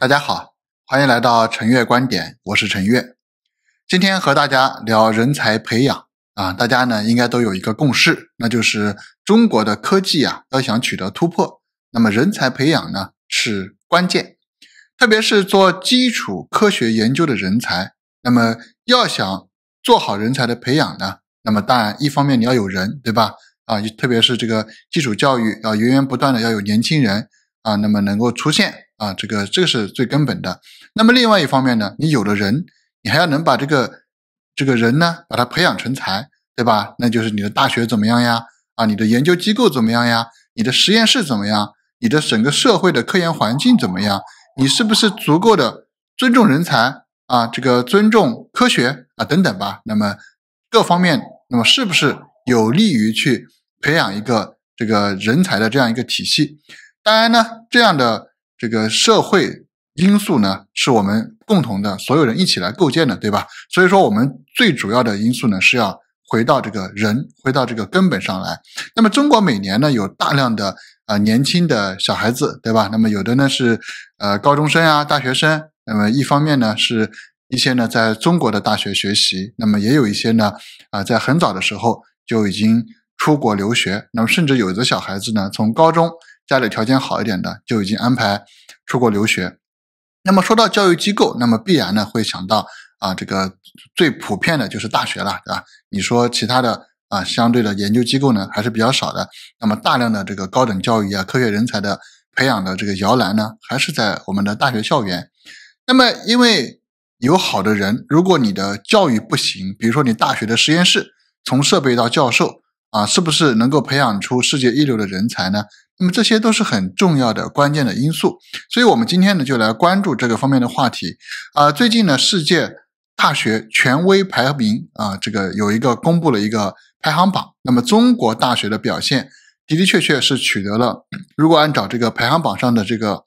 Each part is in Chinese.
大家好，欢迎来到陈越观点，我是陈越。今天和大家聊人才培养啊，大家呢应该都有一个共识，那就是中国的科技啊要想取得突破，那么人才培养呢是关键。特别是做基础科学研究的人才，那么要想做好人才的培养呢，那么当然一方面你要有人，对吧？啊，特别是这个基础教育要源源不断的要有年轻人啊，那么能够出现。啊，这个这个是最根本的。那么另外一方面呢，你有了人，你还要能把这个这个人呢，把他培养成才，对吧？那就是你的大学怎么样呀？啊，你的研究机构怎么样呀？你的实验室怎么样？你的整个社会的科研环境怎么样？你是不是足够的尊重人才啊？这个尊重科学啊等等吧。那么各方面，那么是不是有利于去培养一个这个人才的这样一个体系？当然呢，这样的。这个社会因素呢，是我们共同的所有人一起来构建的，对吧？所以说，我们最主要的因素呢，是要回到这个人，回到这个根本上来。那么，中国每年呢，有大量的啊年轻的小孩子，对吧？那么有的呢是呃高中生啊、大学生。那么一方面呢，是一些呢在中国的大学学习；那么也有一些呢啊在很早的时候就已经出国留学。那么甚至有的小孩子呢，从高中。家里条件好一点的就已经安排出国留学。那么说到教育机构，那么必然呢会想到啊，这个最普遍的就是大学了，对吧？你说其他的啊，相对的研究机构呢还是比较少的。那么大量的这个高等教育啊，科学人才的培养的这个摇篮呢，还是在我们的大学校园。那么因为有好的人，如果你的教育不行，比如说你大学的实验室从设备到教授啊，是不是能够培养出世界一流的人才呢？那么这些都是很重要的关键的因素，所以我们今天呢就来关注这个方面的话题。啊，最近呢世界大学权威排名啊，这个有一个公布了一个排行榜。那么中国大学的表现的的确确是取得了，如果按照这个排行榜上的这个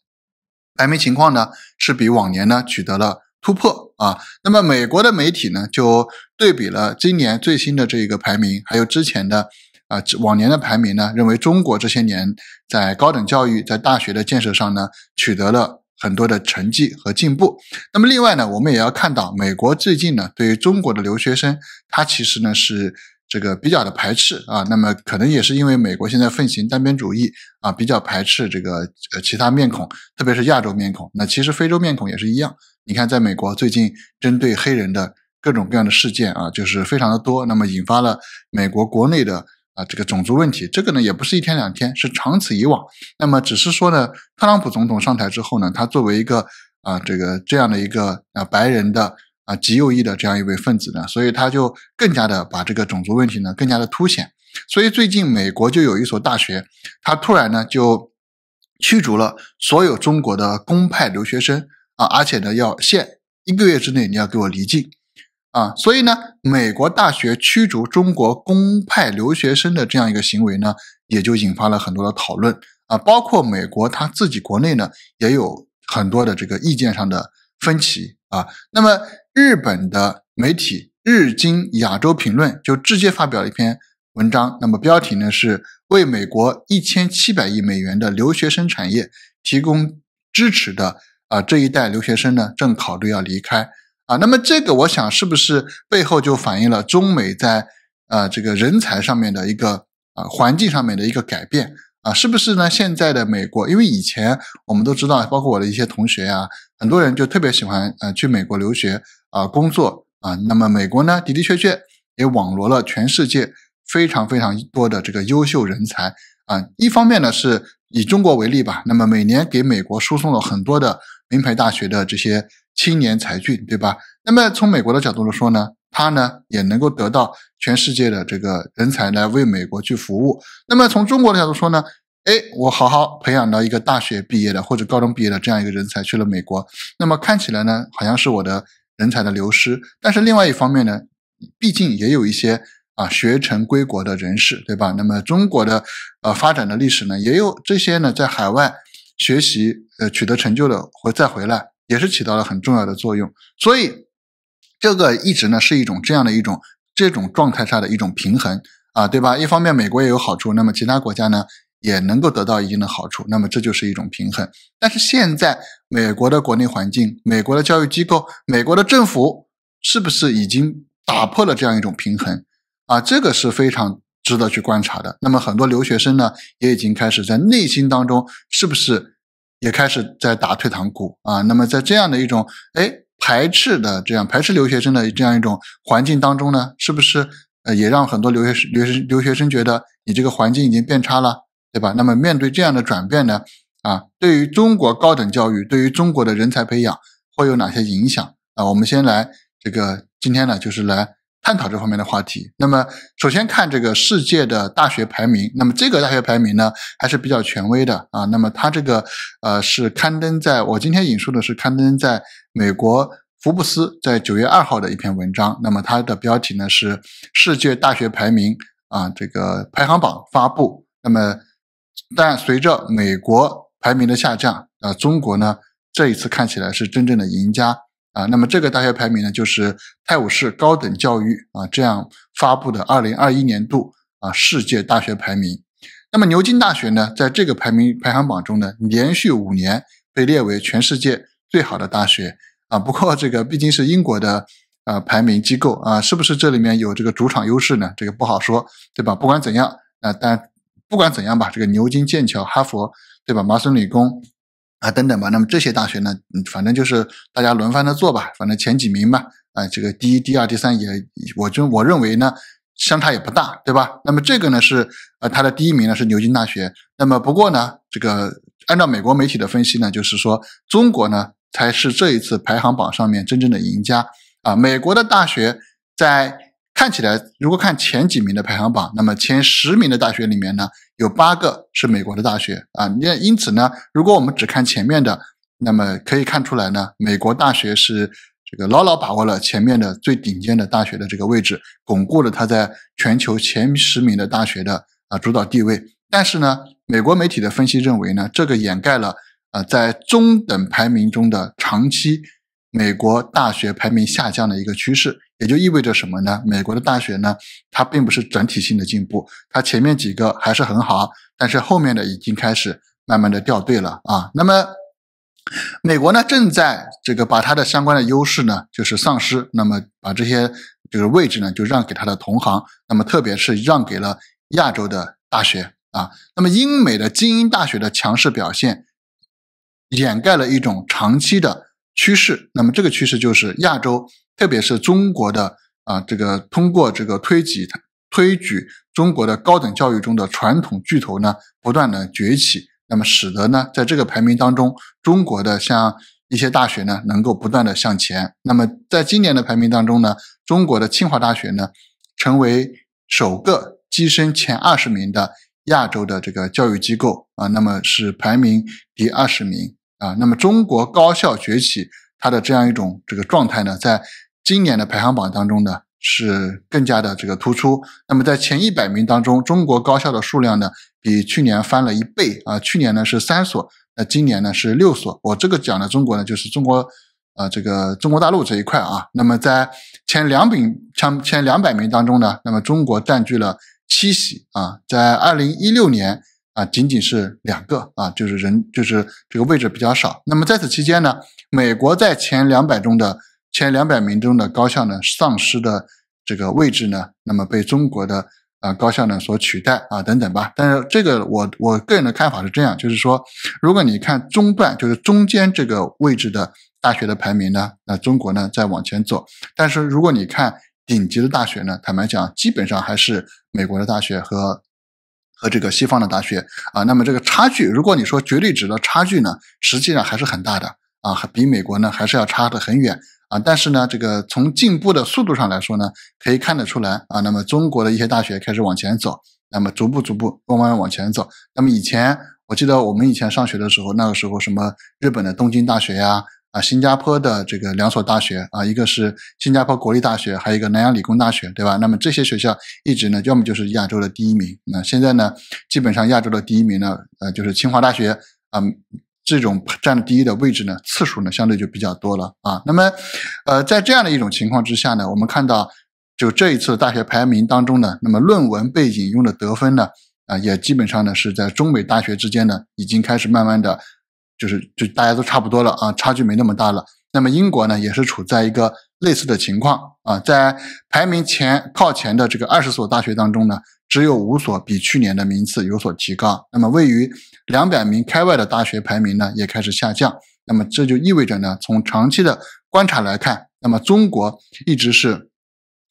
排名情况呢，是比往年呢取得了突破啊。那么美国的媒体呢就对比了今年最新的这个排名，还有之前的。啊，往年的排名呢，认为中国这些年在高等教育、在大学的建设上呢，取得了很多的成绩和进步。那么另外呢，我们也要看到，美国最近呢，对于中国的留学生，他其实呢是这个比较的排斥啊。那么可能也是因为美国现在奉行单边主义啊，比较排斥这个呃其他面孔，特别是亚洲面孔。那其实非洲面孔也是一样。你看，在美国最近针对黑人的各种各样的事件啊，就是非常的多，那么引发了美国国内的。啊，这个种族问题，这个呢也不是一天两天，是长此以往。那么，只是说呢，特朗普总统上台之后呢，他作为一个啊，这个这样的一个啊白人的啊极右翼的这样一位分子呢，所以他就更加的把这个种族问题呢更加的凸显。所以最近美国就有一所大学，他突然呢就驱逐了所有中国的公派留学生啊，而且呢要限一个月之内你要给我离境。啊，所以呢，美国大学驱逐中国公派留学生的这样一个行为呢，也就引发了很多的讨论啊，包括美国他自己国内呢，也有很多的这个意见上的分歧啊。那么，日本的媒体《日经亚洲评论》就直接发表了一篇文章，那么标题呢是“为美国一千七百亿美元的留学生产业提供支持的啊，这一代留学生呢，正考虑要离开。”啊，那么这个我想是不是背后就反映了中美在呃这个人才上面的一个啊环境上面的一个改变啊？是不是呢？现在的美国，因为以前我们都知道，包括我的一些同学呀，很多人就特别喜欢呃去美国留学啊、工作啊。那么美国呢，的的确确也网罗了全世界非常非常多的这个优秀人才啊。一方面呢，是以中国为例吧，那么每年给美国输送了很多的名牌大学的这些。青年才俊，对吧？那么从美国的角度来说呢，他呢也能够得到全世界的这个人才来为美国去服务。那么从中国的角度说呢，哎，我好好培养了一个大学毕业的或者高中毕业的这样一个人才去了美国，那么看起来呢，好像是我的人才的流失。但是另外一方面呢，毕竟也有一些啊学成归国的人士，对吧？那么中国的呃发展的历史呢，也有这些呢在海外学习呃取得成就的回再回来。也是起到了很重要的作用，所以这个一直呢是一种这样的一种这种状态下的一种平衡啊，对吧？一方面美国也有好处，那么其他国家呢也能够得到一定的好处，那么这就是一种平衡。但是现在美国的国内环境、美国的教育机构、美国的政府，是不是已经打破了这样一种平衡啊？这个是非常值得去观察的。那么很多留学生呢也已经开始在内心当中是不是？也开始在打退堂鼓啊，那么在这样的一种哎排斥的这样排斥留学生的这样一种环境当中呢，是不是呃也让很多留学生留学留学生觉得你这个环境已经变差了，对吧？那么面对这样的转变呢，啊，对于中国高等教育，对于中国的人才培养会有哪些影响啊？我们先来这个今天呢，就是来。探讨这方面的话题。那么，首先看这个世界的大学排名。那么，这个大学排名呢，还是比较权威的啊。那么，它这个呃是刊登在我今天引述的是刊登在美国福布斯在九月二号的一篇文章。那么，它的标题呢是“世界大学排名”啊，这个排行榜发布。那么，但随着美国排名的下降啊，中国呢这一次看起来是真正的赢家。啊，那么这个大学排名呢，就是泰晤士高等教育啊这样发布的二零二一年度啊世界大学排名。那么牛津大学呢，在这个排名排行榜中呢，连续五年被列为全世界最好的大学啊。不过这个毕竟是英国的呃排名机构啊，是不是这里面有这个主场优势呢？这个不好说，对吧？不管怎样啊，但不管怎样吧，这个牛津、剑桥、哈佛，对吧？麻省理工。啊，等等吧。那么这些大学呢，反正就是大家轮番的做吧。反正前几名吧，啊，这个第一、第二、第三也，我就我认为呢，相差也不大，对吧？那么这个呢是，呃，它的第一名呢是牛津大学。那么不过呢，这个按照美国媒体的分析呢，就是说中国呢才是这一次排行榜上面真正的赢家啊。美国的大学在。看起来，如果看前几名的排行榜，那么前十名的大学里面呢，有八个是美国的大学啊。那因此呢，如果我们只看前面的，那么可以看出来呢，美国大学是这个牢牢把握了前面的最顶尖的大学的这个位置，巩固了它在全球前十名的大学的啊主导地位。但是呢，美国媒体的分析认为呢，这个掩盖了啊在中等排名中的长期。美国大学排名下降的一个趋势，也就意味着什么呢？美国的大学呢，它并不是整体性的进步，它前面几个还是很好，但是后面的已经开始慢慢的掉队了啊。那么，美国呢正在这个把它的相关的优势呢，就是丧失，那么把这些就是位置呢就让给它的同行，那么特别是让给了亚洲的大学啊。那么英美的精英大学的强势表现，掩盖了一种长期的。趋势，那么这个趋势就是亚洲，特别是中国的啊，这个通过这个推举推举中国的高等教育中的传统巨头呢，不断的崛起，那么使得呢，在这个排名当中，中国的像一些大学呢，能够不断的向前。那么在今年的排名当中呢，中国的清华大学呢，成为首个跻身前二十名的亚洲的这个教育机构啊，那么是排名第二十名。啊，那么中国高校崛起它的这样一种这个状态呢，在今年的排行榜当中呢是更加的这个突出。那么在前一百名当中，中国高校的数量呢比去年翻了一倍啊，去年呢是三所，那今年呢是六所。我这个讲的中国呢，就是中国呃这个中国大陆这一块啊。那么在前两名，前前两百名当中呢，那么中国占据了七席啊，在二零一六年。啊，仅仅是两个啊，就是人，就是这个位置比较少。那么在此期间呢，美国在前两百中的前两百名中的高校呢，丧失的这个位置呢，那么被中国的啊高校呢所取代啊，等等吧。但是这个我我个人的看法是这样，就是说，如果你看中段，就是中间这个位置的大学的排名呢，那中国呢在往前走。但是如果你看顶级的大学呢，坦白讲，基本上还是美国的大学和。和这个西方的大学啊，那么这个差距，如果你说绝对值的差距呢，实际上还是很大的啊，比美国呢还是要差得很远啊。但是呢，这个从进步的速度上来说呢，可以看得出来啊。那么中国的一些大学开始往前走，那么逐步逐步慢慢往前走。那么以前我记得我们以前上学的时候，那个时候什么日本的东京大学呀。啊，新加坡的这个两所大学啊，一个是新加坡国立大学，还有一个南洋理工大学，对吧？那么这些学校一直呢，要么就是亚洲的第一名。那现在呢，基本上亚洲的第一名呢，呃，就是清华大学啊，这种占第一的位置呢，次数呢，相对就比较多了啊。那么，呃，在这样的一种情况之下呢，我们看到，就这一次大学排名当中呢，那么论文被引用的得分呢，啊，也基本上呢，是在中美大学之间呢，已经开始慢慢的。就是就大家都差不多了啊，差距没那么大了。那么英国呢，也是处在一个类似的情况啊，在排名前靠前的这个二十所大学当中呢，只有五所比去年的名次有所提高。那么位于两百名开外的大学排名呢，也开始下降。那么这就意味着呢，从长期的观察来看，那么中国一直是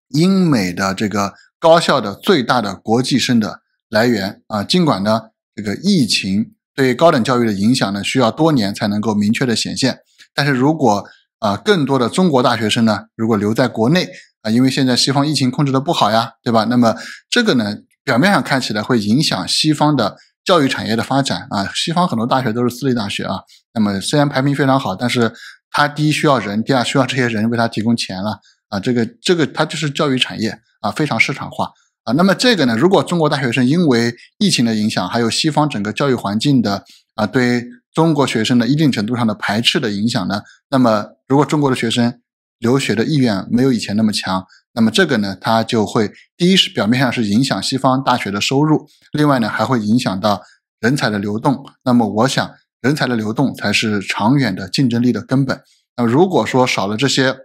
英美的这个高校的最大的国际生的来源啊，尽管呢这个疫情。对高等教育的影响呢，需要多年才能够明确的显现。但是如果啊，更多的中国大学生呢，如果留在国内啊，因为现在西方疫情控制的不好呀，对吧？那么这个呢，表面上看起来会影响西方的教育产业的发展啊。西方很多大学都是私立大学啊，那么虽然排名非常好，但是它第一需要人，第二需要这些人为他提供钱了啊。这个这个，它就是教育产业啊，非常市场化。啊，那么这个呢？如果中国大学生因为疫情的影响，还有西方整个教育环境的啊，对中国学生的一定程度上的排斥的影响呢？那么如果中国的学生留学的意愿没有以前那么强，那么这个呢，它就会第一是表面上是影响西方大学的收入，另外呢还会影响到人才的流动。那么我想，人才的流动才是长远的竞争力的根本。那如果说少了这些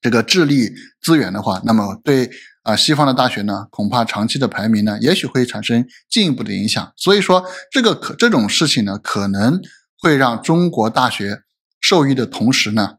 这个智力资源的话，那么对。啊，西方的大学呢，恐怕长期的排名呢，也许会产生进一步的影响。所以说，这个可这种事情呢，可能会让中国大学受益的同时呢，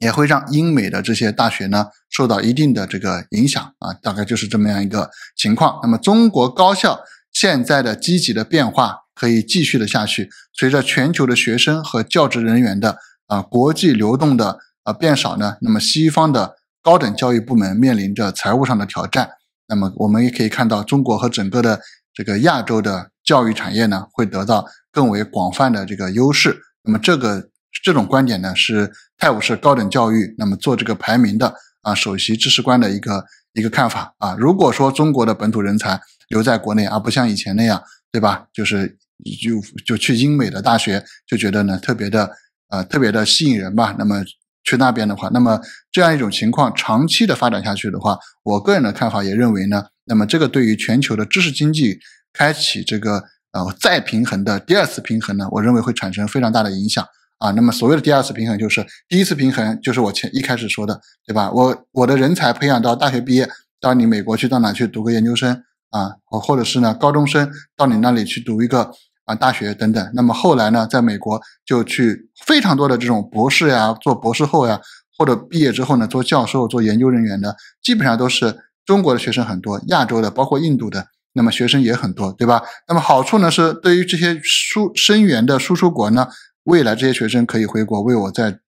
也会让英美的这些大学呢受到一定的这个影响啊，大概就是这么样一个情况。那么，中国高校现在的积极的变化可以继续的下去，随着全球的学生和教职人员的啊国际流动的啊变少呢，那么西方的。高等教育部门面临着财务上的挑战，那么我们也可以看到，中国和整个的这个亚洲的教育产业呢，会得到更为广泛的这个优势。那么这个这种观点呢，是泰晤士高等教育那么做这个排名的啊首席知识官的一个一个看法啊。如果说中国的本土人才留在国内，而不像以前那样，对吧？就是就就去英美的大学就觉得呢特别的呃特别的吸引人吧。那么去那边的话，那么这样一种情况长期的发展下去的话，我个人的看法也认为呢，那么这个对于全球的知识经济开启这个呃再平衡的第二次平衡呢，我认为会产生非常大的影响啊。那么所谓的第二次平衡，就是第一次平衡，就是我前一开始说的，对吧？我我的人才培养到大学毕业，到你美国去，到哪去读个研究生啊，或者是呢高中生到你那里去读一个。大学等等，那么后来呢，在美国就去非常多的这种博士呀，做博士后呀，或者毕业之后呢，做教授、做研究人员的，基本上都是中国的学生很多，亚洲的，包括印度的，那么学生也很多，对吧？那么好处呢，是对于这些输生源的输出国呢，未来这些学生可以回国，为我在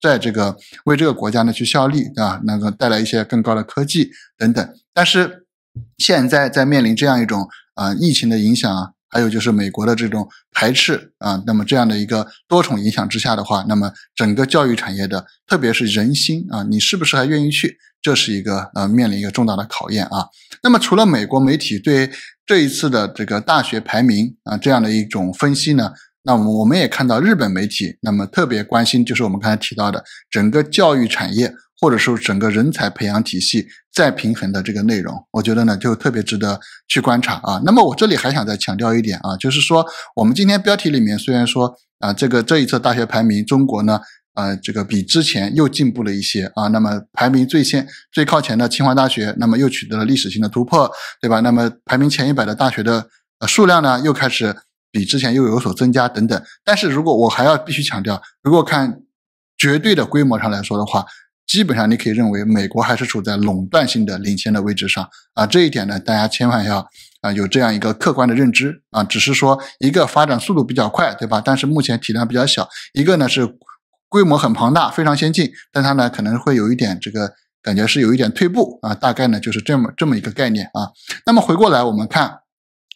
在这个为这个国家呢去效力啊，能够带来一些更高的科技等等。但是现在在面临这样一种啊疫情的影响啊。还有就是美国的这种排斥啊，那么这样的一个多重影响之下的话，那么整个教育产业的，特别是人心啊，你是不是还愿意去，这是一个呃面临一个重大的考验啊。那么除了美国媒体对这一次的这个大学排名啊这样的一种分析呢，那我我们也看到日本媒体那么特别关心，就是我们刚才提到的整个教育产业。或者说整个人才培养体系再平衡的这个内容，我觉得呢就特别值得去观察啊。那么我这里还想再强调一点啊，就是说我们今天标题里面虽然说啊这个这一次大学排名，中国呢啊这个比之前又进步了一些啊。那么排名最先最靠前的清华大学，那么又取得了历史性的突破，对吧？那么排名前一百的大学的呃数量呢又开始比之前又有所增加等等。但是如果我还要必须强调，如果看绝对的规模上来说的话，基本上你可以认为美国还是处在垄断性的领先的位置上啊，这一点呢，大家千万要啊有这样一个客观的认知啊。只是说一个发展速度比较快，对吧？但是目前体量比较小。一个呢是规模很庞大，非常先进，但它呢可能会有一点这个感觉是有一点退步啊。大概呢就是这么这么一个概念啊。那么回过来我们看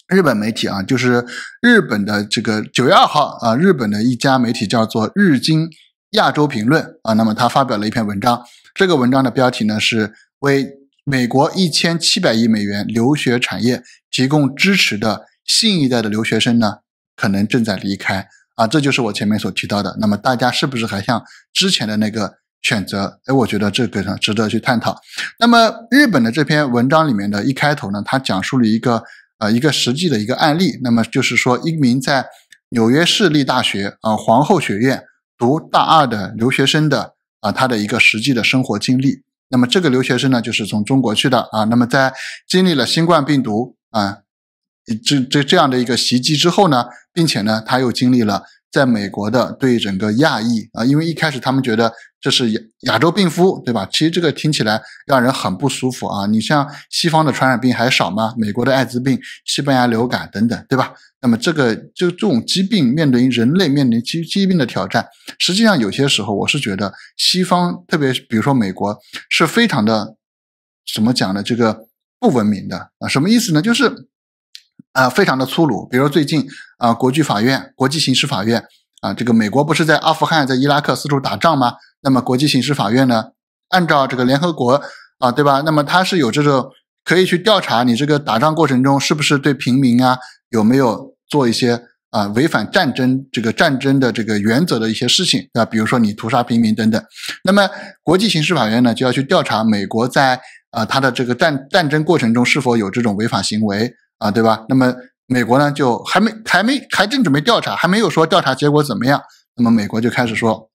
日本媒体啊，就是日本的这个九月二号啊，日本的一家媒体叫做日经。亚洲评论啊，那么他发表了一篇文章，这个文章的标题呢是“为美国一千七百亿美元留学产业提供支持的新一代的留学生呢，可能正在离开啊。”这就是我前面所提到的。那么大家是不是还像之前的那个选择？哎，我觉得这个呢值得去探讨。那么日本的这篇文章里面的一开头呢，他讲述了一个呃一个实际的一个案例，那么就是说一名在纽约市立大学啊皇后学院。读大二的留学生的啊，他的一个实际的生活经历。那么这个留学生呢，就是从中国去的啊。那么在经历了新冠病毒啊，这这这样的一个袭击之后呢，并且呢，他又经历了在美国的对整个亚裔啊，因为一开始他们觉得这是亚亚洲病夫，对吧？其实这个听起来让人很不舒服啊。你像西方的传染病还少吗？美国的艾滋病、西班牙流感等等，对吧？那么这个就这种疾病，面临人类面临疾疾病的挑战，实际上有些时候，我是觉得西方，特别比如说美国，是非常的，怎么讲呢？这个不文明的啊，什么意思呢？就是啊，非常的粗鲁。比如最近啊，国际法院、国际刑事法院啊，这个美国不是在阿富汗、在伊拉克四处打仗吗？那么国际刑事法院呢，按照这个联合国啊，对吧？那么它是有这个可以去调查你这个打仗过程中是不是对平民啊有没有。做一些啊违反战争这个战争的这个原则的一些事情啊，比如说你屠杀平民等等。那么国际刑事法院呢就要去调查美国在啊它的这个战战争过程中是否有这种违法行为啊，对吧？那么美国呢就还没还没还正准备调查，还没有说调查结果怎么样。那么美国就开始说，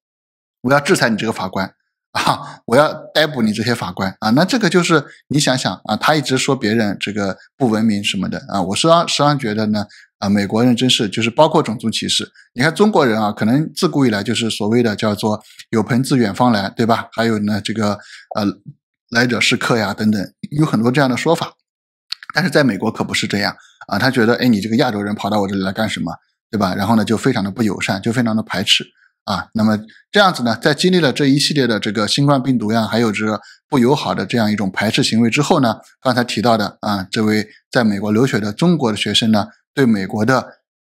我要制裁你这个法官。啊，我要逮捕你这些法官啊！那这个就是你想想啊，他一直说别人这个不文明什么的啊，我时常实际上觉得呢啊，美国人真是就是包括种族歧视。你看中国人啊，可能自古以来就是所谓的叫做有朋自远方来，对吧？还有呢这个呃来者是客呀等等，有很多这样的说法。但是在美国可不是这样啊，他觉得哎你这个亚洲人跑到我这里来干什么，对吧？然后呢就非常的不友善，就非常的排斥。啊，那么这样子呢，在经历了这一系列的这个新冠病毒呀，还有这个不友好的这样一种排斥行为之后呢，刚才提到的啊，这位在美国留学的中国的学生呢，对美国的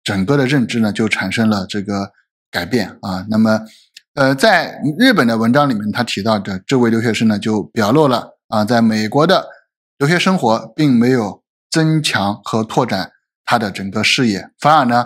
整个的认知呢，就产生了这个改变啊。那么，呃，在日本的文章里面，他提到的这位留学生呢，就表露了啊，在美国的留学生活并没有增强和拓展他的整个视野，反而呢。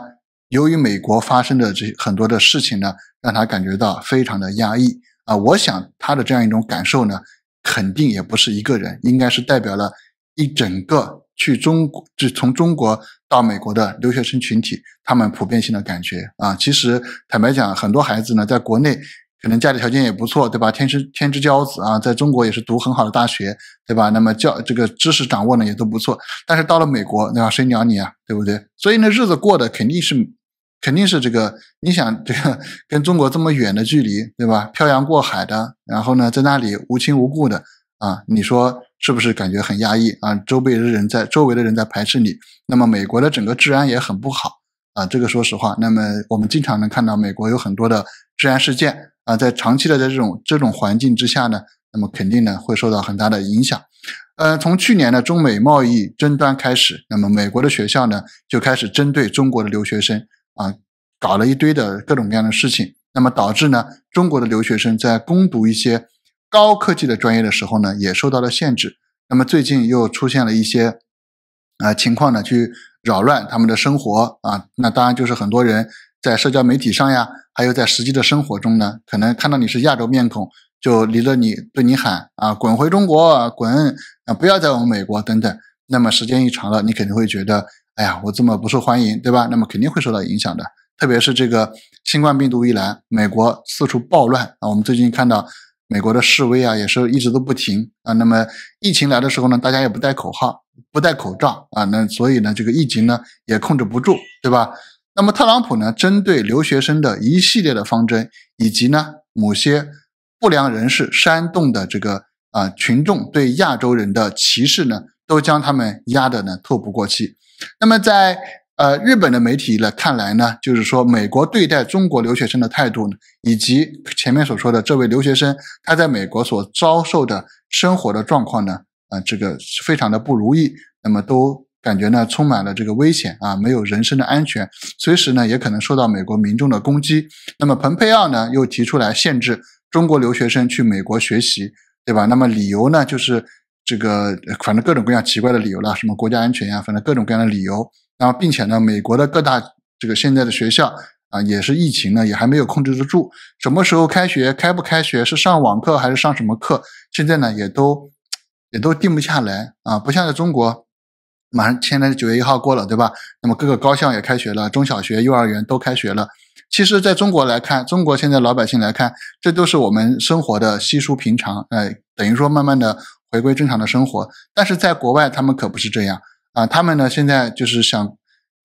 由于美国发生的这很多的事情呢，让他感觉到非常的压抑啊！我想他的这样一种感受呢，肯定也不是一个人，应该是代表了一整个去中国，就从中国到美国的留学生群体，他们普遍性的感觉啊！其实坦白讲，很多孩子呢，在国内。可能家里条件也不错，对吧？天之天之骄子啊，在中国也是读很好的大学，对吧？那么教这个知识掌握呢也都不错，但是到了美国，对吧？谁鸟你啊，对不对？所以呢，日子过的肯定是，肯定是这个。你想，这个跟中国这么远的距离，对吧？漂洋过海的，然后呢，在那里无亲无故的啊，你说是不是感觉很压抑啊？周围的人在周围的人在排斥你，那么美国的整个治安也很不好啊。这个说实话，那么我们经常能看到美国有很多的。治安事件啊，在长期的在这种这种环境之下呢，那么肯定呢会受到很大的影响。呃，从去年的中美贸易争端开始，那么美国的学校呢就开始针对中国的留学生啊，搞了一堆的各种各样的事情，那么导致呢中国的留学生在攻读一些高科技的专业的时候呢，也受到了限制。那么最近又出现了一些啊情况呢，去扰乱他们的生活啊，那当然就是很多人。在社交媒体上呀，还有在实际的生活中呢，可能看到你是亚洲面孔，就离了你，对你喊啊，滚回中国，滚啊，不要在我们美国等等。那么时间一长了，你肯定会觉得，哎呀，我这么不受欢迎，对吧？那么肯定会受到影响的。特别是这个新冠病毒一来，美国四处暴乱啊，我们最近看到美国的示威啊，也是一直都不停啊。那么疫情来的时候呢，大家也不戴口号，不戴口罩啊，那所以呢，这个疫情呢也控制不住，对吧？那么特朗普呢，针对留学生的一系列的方针，以及呢某些不良人士煽动的这个啊群众对亚洲人的歧视呢，都将他们压得呢透不过气。那么在呃日本的媒体呢看来呢，就是说美国对待中国留学生的态度呢，以及前面所说的这位留学生他在美国所遭受的生活的状况呢，呃这个非常的不如意，那么都。感觉呢充满了这个危险啊，没有人身的安全，随时呢也可能受到美国民众的攻击。那么彭佩奥呢又提出来限制中国留学生去美国学习，对吧？那么理由呢就是这个反正各种各样奇怪的理由啦，什么国家安全呀，反正各种各样的理由。然后并且呢，美国的各大这个现在的学校啊也是疫情呢也还没有控制得住，什么时候开学、开不开学、是上网课还是上什么课，现在呢也都也都定不下来啊，不像在中国。马上现在是九月一号过了，对吧？那么各个高校也开学了，中小学、幼儿园都开学了。其实，在中国来看，中国现在老百姓来看，这都是我们生活的稀疏平常，哎，等于说慢慢的回归正常的生活。但是在国外，他们可不是这样啊！他们呢现在就是想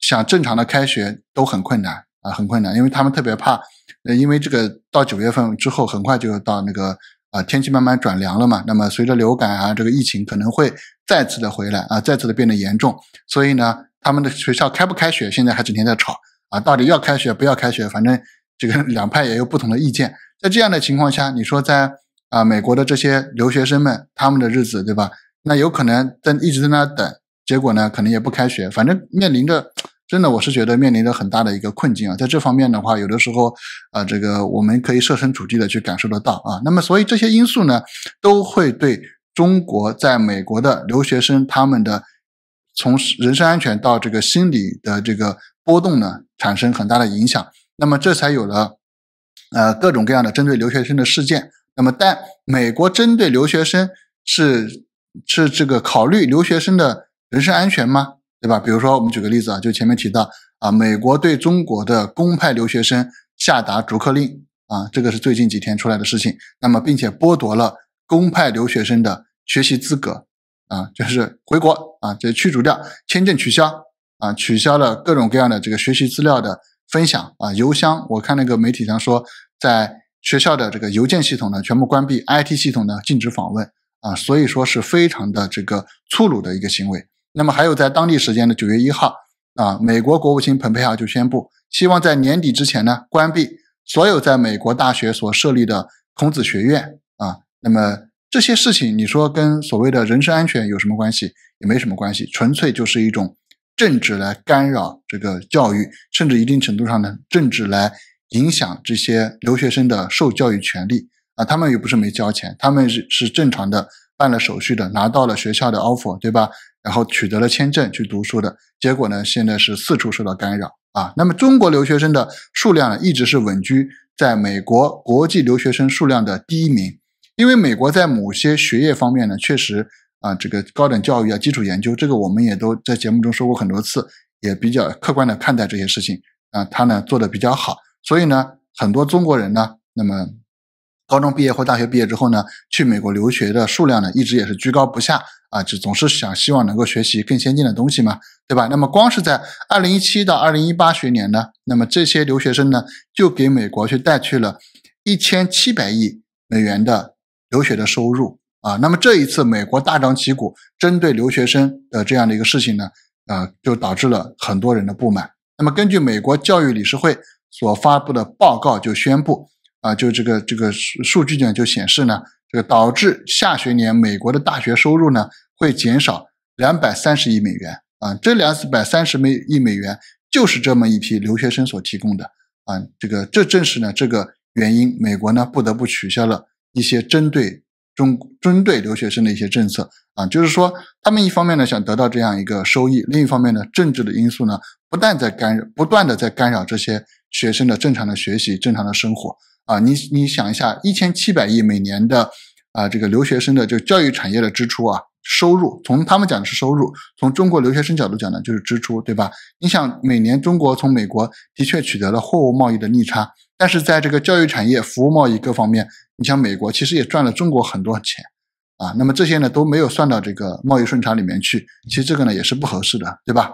想正常的开学都很困难啊，很困难，因为他们特别怕，呃，因为这个到九月份之后，很快就到那个。啊，天气慢慢转凉了嘛，那么随着流感啊，这个疫情可能会再次的回来啊，再次的变得严重。所以呢，他们的学校开不开学，现在还整天在吵啊，到底要开学不要开学？反正这个两派也有不同的意见。在这样的情况下，你说在啊，美国的这些留学生们，他们的日子对吧？那有可能在一直在那等，结果呢，可能也不开学。反正面临着。真的，我是觉得面临着很大的一个困境啊，在这方面的话，有的时候，啊，这个我们可以设身处地的去感受得到啊。那么，所以这些因素呢，都会对中国在美国的留学生他们的从人身安全到这个心理的这个波动呢，产生很大的影响。那么，这才有了，呃，各种各样的针对留学生的事件。那么，但美国针对留学生是是这个考虑留学生的人身安全吗？对吧？比如说，我们举个例子啊，就前面提到啊，美国对中国的公派留学生下达逐客令啊，这个是最近几天出来的事情。那么，并且剥夺了公派留学生的学习资格啊，就是回国啊，就驱逐掉，签证取消啊，取消了各种各样的这个学习资料的分享啊，邮箱。我看那个媒体上说，在学校的这个邮件系统呢全部关闭，IT 系统呢禁止访问啊，所以说是非常的这个粗鲁的一个行为。那么还有，在当地时间的九月一号，啊，美国国务卿蓬佩奥就宣布，希望在年底之前呢，关闭所有在美国大学所设立的孔子学院。啊，那么这些事情，你说跟所谓的人身安全有什么关系？也没什么关系，纯粹就是一种政治来干扰这个教育，甚至一定程度上呢，政治来影响这些留学生的受教育权利。啊，他们又不是没交钱，他们是是正常的办了手续的，拿到了学校的 offer，对吧？然后取得了签证去读书的结果呢？现在是四处受到干扰啊。那么中国留学生的数量呢，一直是稳居在美国国际留学生数量的第一名。因为美国在某些学业方面呢，确实啊，这个高等教育啊、基础研究，这个我们也都在节目中说过很多次，也比较客观的看待这些事情啊。他呢做的比较好，所以呢，很多中国人呢，那么高中毕业或大学毕业之后呢，去美国留学的数量呢，一直也是居高不下。啊，就总是想希望能够学习更先进的东西嘛，对吧？那么光是在二零一七到二零一八学年呢，那么这些留学生呢，就给美国去带去了一千七百亿美元的留学的收入啊。那么这一次美国大张旗鼓针对留学生的这样的一个事情呢，啊，就导致了很多人的不满。那么根据美国教育理事会所发布的报告就宣布，啊，就这个这个数数据呢就显示呢。这个导致下学年美国的大学收入呢会减少两百三十亿美元啊，这两百三十美亿美元就是这么一批留学生所提供的啊，这个这正是呢这个原因，美国呢不得不取消了一些针对中针对留学生的一些政策啊，就是说他们一方面呢想得到这样一个收益，另一方面呢政治的因素呢不断在干不断的在干扰这些学生的正常的学习、正常的生活。啊，你你想一下，一千七百亿每年的，啊，这个留学生的就教育产业的支出啊，收入，从他们讲的是收入，从中国留学生角度讲呢，就是支出，对吧？你想，每年中国从美国的确取得了货物贸易的逆差，但是在这个教育产业、服务贸易各方面，你像美国其实也赚了中国很多钱，啊，那么这些呢都没有算到这个贸易顺差里面去，其实这个呢也是不合适的，对吧？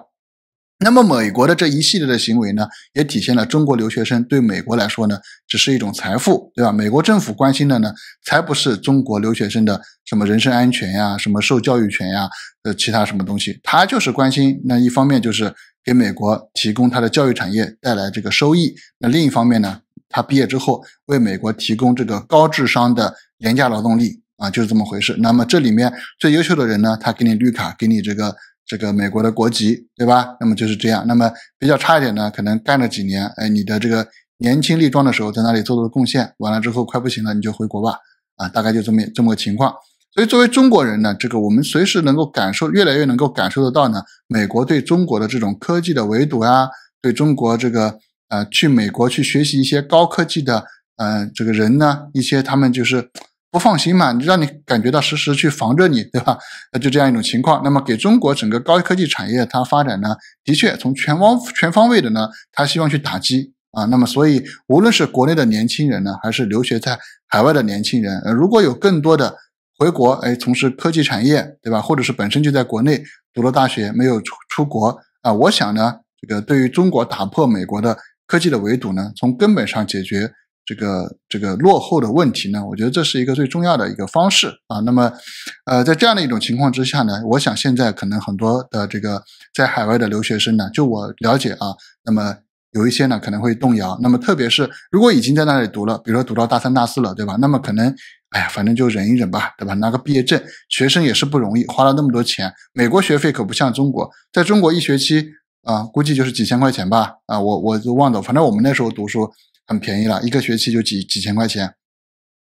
那么美国的这一系列的行为呢，也体现了中国留学生对美国来说呢，只是一种财富，对吧？美国政府关心的呢，才不是中国留学生的什么人身安全呀、什么受教育权呀、呃其他什么东西，他就是关心那一方面就是给美国提供他的教育产业带来这个收益，那另一方面呢，他毕业之后为美国提供这个高智商的廉价劳动力啊，就是这么回事。那么这里面最优秀的人呢，他给你绿卡，给你这个。这个美国的国籍，对吧？那么就是这样。那么比较差一点呢，可能干了几年，哎，你的这个年轻力壮的时候，在那里做做贡献，完了之后快不行了，你就回国吧。啊，大概就这么这么个情况。所以作为中国人呢，这个我们随时能够感受，越来越能够感受得到呢，美国对中国的这种科技的围堵啊，对中国这个呃去美国去学习一些高科技的呃这个人呢，一些他们就是。不放心嘛，让你感觉到时时去防着你，对吧？那就这样一种情况。那么给中国整个高科技产业它发展呢，的确从全方全方位的呢，他希望去打击啊。那么所以无论是国内的年轻人呢，还是留学在海外的年轻人，如果有更多的回国，哎，从事科技产业，对吧？或者是本身就在国内读了大学没有出出国啊，我想呢，这个对于中国打破美国的科技的围堵呢，从根本上解决。这个这个落后的问题呢，我觉得这是一个最重要的一个方式啊。那么，呃，在这样的一种情况之下呢，我想现在可能很多的这个在海外的留学生呢，就我了解啊，那么有一些呢可能会动摇。那么特别是如果已经在那里读了，比如说读到大三大四了，对吧？那么可能，哎呀，反正就忍一忍吧，对吧？拿个毕业证，学生也是不容易，花了那么多钱，美国学费可不像中国，在中国一学期啊，估计就是几千块钱吧啊，我我就忘了，反正我们那时候读书。很便宜了，一个学期就几几千块钱。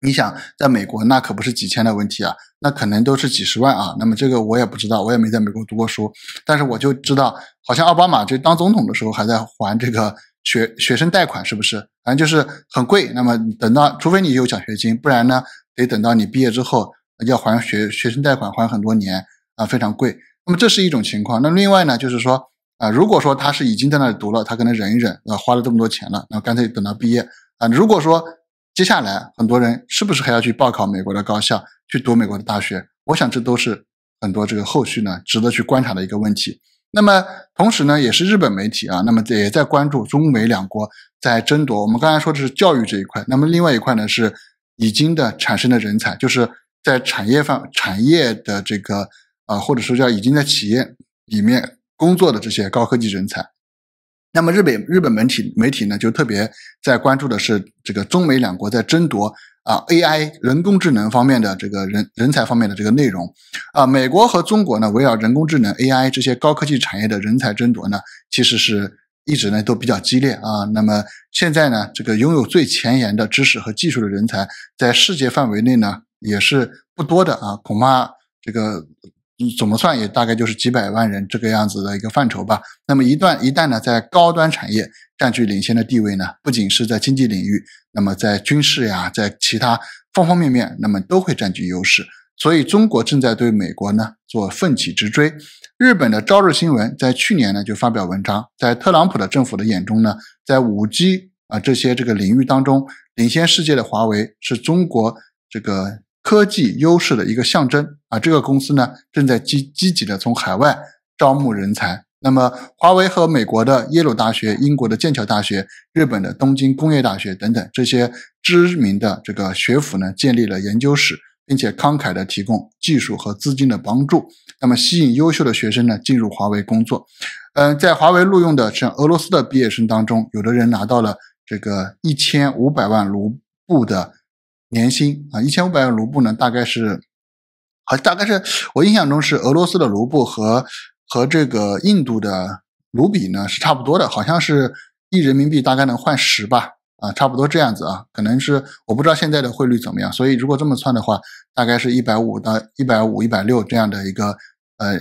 你想，在美国那可不是几千的问题啊，那可能都是几十万啊。那么这个我也不知道，我也没在美国读过书。但是我就知道，好像奥巴马这当总统的时候还在还这个学学生贷款，是不是？反正就是很贵。那么等到，除非你有奖学金，不然呢，得等到你毕业之后要还学学生贷款，还很多年啊，非常贵。那么这是一种情况。那另外呢，就是说。啊，如果说他是已经在那里读了，他可能忍一忍，啊，花了这么多钱了，那干脆等到毕业啊。如果说接下来很多人是不是还要去报考美国的高校，去读美国的大学？我想这都是很多这个后续呢，值得去观察的一个问题。那么同时呢，也是日本媒体啊，那么也在关注中美两国在争夺。我们刚才说的是教育这一块，那么另外一块呢是已经的产生的人才，就是在产业方、产业的这个啊，或者说叫已经在企业里面。工作的这些高科技人才，那么日本日本媒体媒体呢，就特别在关注的是这个中美两国在争夺啊 AI 人工智能方面的这个人人才方面的这个内容，啊，美国和中国呢，围绕人工智能 AI 这些高科技产业的人才争夺呢，其实是一直呢都比较激烈啊。那么现在呢，这个拥有最前沿的知识和技术的人才，在世界范围内呢也是不多的啊，恐怕这个。怎么算也大概就是几百万人这个样子的一个范畴吧。那么一旦一旦呢，在高端产业占据领先的地位呢，不仅是在经济领域，那么在军事呀，在其他方方面面，那么都会占据优势。所以中国正在对美国呢做奋起直追。日本的朝日新闻在去年呢就发表文章，在特朗普的政府的眼中呢，在 5G 啊这些这个领域当中领先世界的华为是中国这个。科技优势的一个象征啊！这个公司呢，正在积积极的从海外招募人才。那么，华为和美国的耶鲁大学、英国的剑桥大学、日本的东京工业大学等等这些知名的这个学府呢，建立了研究室，并且慷慨的提供技术和资金的帮助。那么，吸引优秀的学生呢，进入华为工作。嗯，在华为录用的像俄罗斯的毕业生当中，有的人拿到了这个一千五百万卢布的。年薪啊，一千五百万卢布呢，大概是，好大概是我印象中是俄罗斯的卢布和和这个印度的卢比呢是差不多的，好像是一人民币大概能换十吧，啊，差不多这样子啊，可能是我不知道现在的汇率怎么样，所以如果这么算的话，大概是一百五到一百五、一百六这样的一个呃，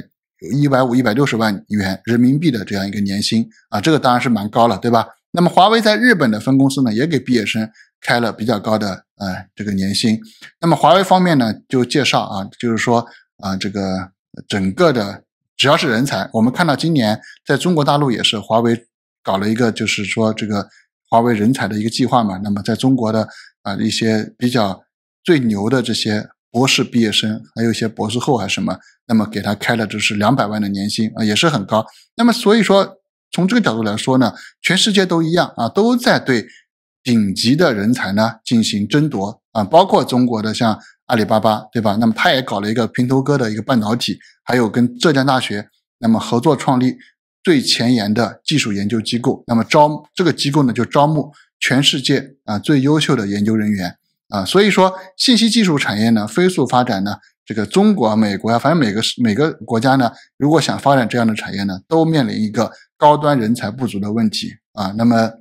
一百五、一百六十万元人民币的这样一个年薪啊，这个当然是蛮高了，对吧？那么华为在日本的分公司呢，也给毕业生。开了比较高的呃这个年薪，那么华为方面呢就介绍啊，就是说啊这个整个的只要是人才，我们看到今年在中国大陆也是华为搞了一个就是说这个华为人才的一个计划嘛，那么在中国的啊一些比较最牛的这些博士毕业生，还有一些博士后还什么，那么给他开了就是两百万的年薪啊，也是很高。那么所以说从这个角度来说呢，全世界都一样啊，都在对。顶级的人才呢进行争夺啊，包括中国的像阿里巴巴，对吧？那么他也搞了一个平头哥的一个半导体，还有跟浙江大学那么合作创立最前沿的技术研究机构。那么招这个机构呢，就招募全世界啊最优秀的研究人员啊。所以说信息技术产业呢飞速发展呢，这个中国、美国啊，反正每个每个国家呢，如果想发展这样的产业呢，都面临一个高端人才不足的问题啊。那么。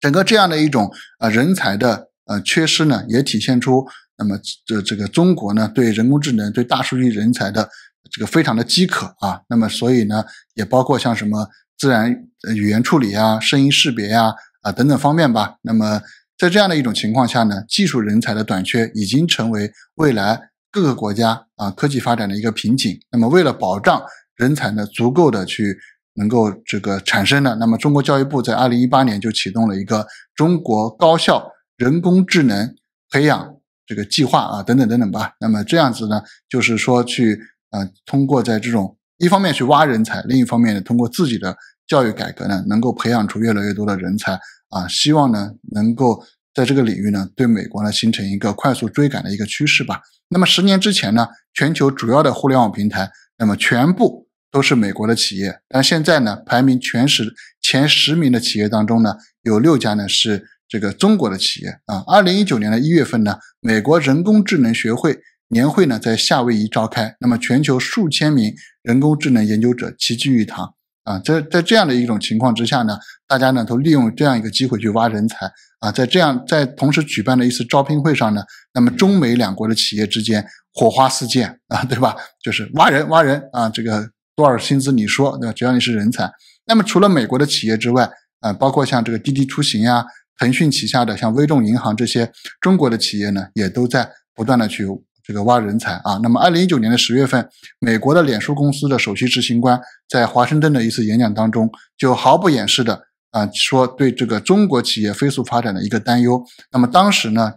整个这样的一种呃人才的呃缺失呢，也体现出那么这这个中国呢对人工智能、对大数据人才的这个非常的饥渴啊。那么所以呢，也包括像什么自然语言处理啊、声音识别呀啊等等方面吧。那么在这样的一种情况下呢，技术人才的短缺已经成为未来各个国家啊科技发展的一个瓶颈。那么为了保障人才呢足够的去。能够这个产生的，那么中国教育部在二零一八年就启动了一个中国高校人工智能培养这个计划啊，等等等等吧。那么这样子呢，就是说去呃，通过在这种一方面去挖人才，另一方面呢，通过自己的教育改革呢，能够培养出越来越多的人才啊。希望呢，能够在这个领域呢，对美国呢形成一个快速追赶的一个趋势吧。那么十年之前呢，全球主要的互联网平台，那么全部。都是美国的企业，但现在呢，排名前十前十名的企业当中呢，有六家呢是这个中国的企业啊。二零一九年的一月份呢，美国人工智能学会年会呢在夏威夷召开，那么全球数千名人工智能研究者齐聚一堂啊。在在这样的一种情况之下呢，大家呢都利用这样一个机会去挖人才啊。在这样在同时举办的一次招聘会上呢，那么中美两国的企业之间火花四溅啊，对吧？就是挖人挖人啊，这个。多少薪资你说对吧？只要你是人才，那么除了美国的企业之外啊，包括像这个滴滴出行呀、腾讯旗下的像微众银行这些中国的企业呢，也都在不断的去这个挖人才啊。那么，二零一九年的十月份，美国的脸书公司的首席执行官在华盛顿的一次演讲当中，就毫不掩饰的啊说对这个中国企业飞速发展的一个担忧。那么当时呢，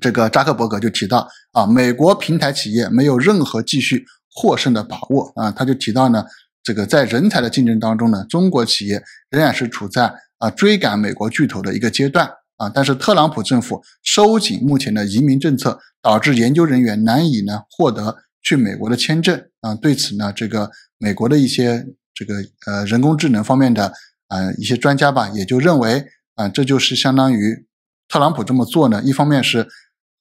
这个扎克伯格就提到啊，美国平台企业没有任何继续。获胜的把握啊，他就提到呢，这个在人才的竞争当中呢，中国企业仍然是处在啊追赶美国巨头的一个阶段啊，但是特朗普政府收紧目前的移民政策，导致研究人员难以呢获得去美国的签证啊，对此呢，这个美国的一些这个呃人工智能方面的呃一些专家吧，也就认为啊，这就是相当于特朗普这么做呢，一方面是。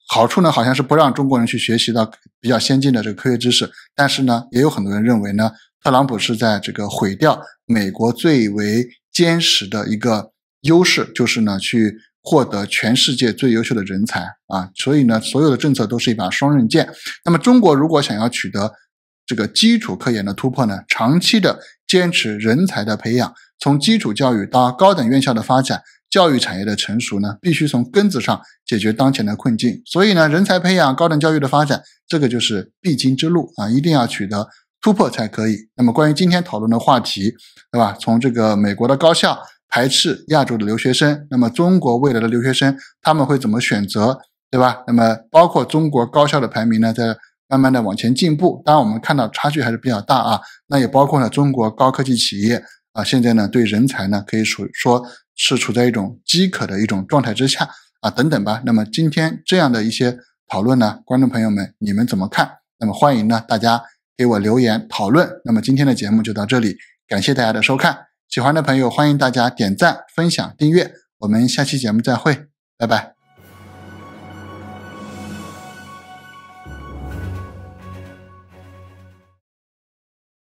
好处呢，好像是不让中国人去学习到比较先进的这个科学知识，但是呢，也有很多人认为呢，特朗普是在这个毁掉美国最为坚实的一个优势，就是呢，去获得全世界最优秀的人才啊。所以呢，所有的政策都是一把双刃剑。那么，中国如果想要取得这个基础科研的突破呢，长期的坚持人才的培养，从基础教育到高等院校的发展。教育产业的成熟呢，必须从根子上解决当前的困境。所以呢，人才培养、高等教育的发展，这个就是必经之路啊！一定要取得突破才可以。那么，关于今天讨论的话题，对吧？从这个美国的高校排斥亚洲的留学生，那么中国未来的留学生他们会怎么选择，对吧？那么，包括中国高校的排名呢，在慢慢的往前进步，当然我们看到差距还是比较大啊。那也包括了中国高科技企业啊，现在呢，对人才呢，可以说说。是处在一种饥渴的一种状态之下啊，等等吧。那么今天这样的一些讨论呢，观众朋友们，你们怎么看？那么欢迎呢大家给我留言讨论。那么今天的节目就到这里，感谢大家的收看。喜欢的朋友欢迎大家点赞、分享、订阅。我们下期节目再会，拜拜。